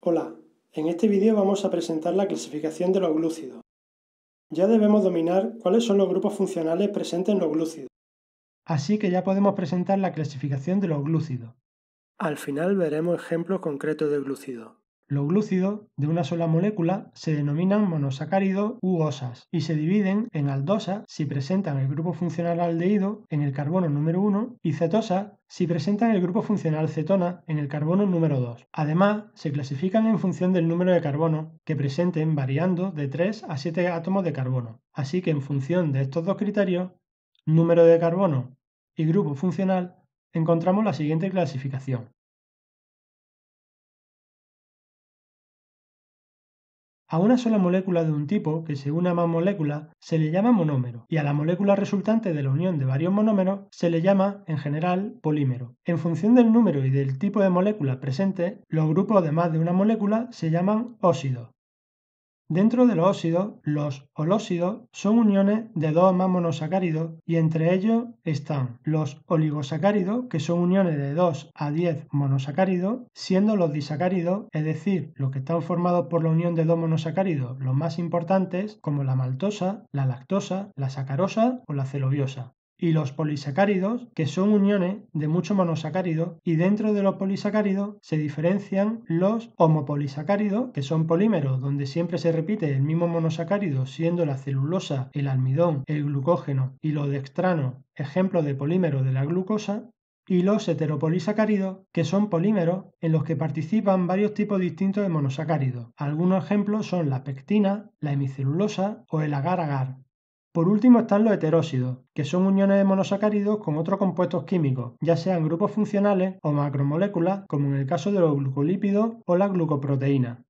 Hola, en este vídeo vamos a presentar la clasificación de los glúcidos. Ya debemos dominar cuáles son los grupos funcionales presentes en los glúcidos. Así que ya podemos presentar la clasificación de los glúcidos. Al final veremos ejemplos concretos de glúcidos. Los glúcidos de una sola molécula se denominan monosacáridos u osas y se dividen en aldosa si presentan el grupo funcional aldehído en el carbono número 1 y cetosa si presentan el grupo funcional cetona en el carbono número 2. Además, se clasifican en función del número de carbono que presenten variando de 3 a 7 átomos de carbono. Así que en función de estos dos criterios, número de carbono y grupo funcional, encontramos la siguiente clasificación. A una sola molécula de un tipo que se une a más moléculas se le llama monómero y a la molécula resultante de la unión de varios monómeros se le llama, en general, polímero. En función del número y del tipo de molécula presente, los grupos de más de una molécula se llaman óxidos Dentro de los óxidos, los olósidos son uniones de dos a más monosacáridos y entre ellos están los oligosacáridos, que son uniones de 2 a 10 monosacáridos, siendo los disacáridos, es decir, los que están formados por la unión de dos monosacáridos, los más importantes como la maltosa, la lactosa, la sacarosa o la celobiosa y los polisacáridos, que son uniones de mucho monosacáridos, y dentro de los polisacáridos se diferencian los homopolisacáridos, que son polímeros, donde siempre se repite el mismo monosacárido, siendo la celulosa, el almidón, el glucógeno y los dextranos ejemplos de polímeros de la glucosa, y los heteropolisacáridos, que son polímeros en los que participan varios tipos distintos de monosacáridos. Algunos ejemplos son la pectina, la hemicelulosa o el agar-agar. Por último están los heterósidos, que son uniones de monosacáridos con otros compuestos químicos, ya sean grupos funcionales o macromoléculas, como en el caso de los glucolípidos o la glucoproteína.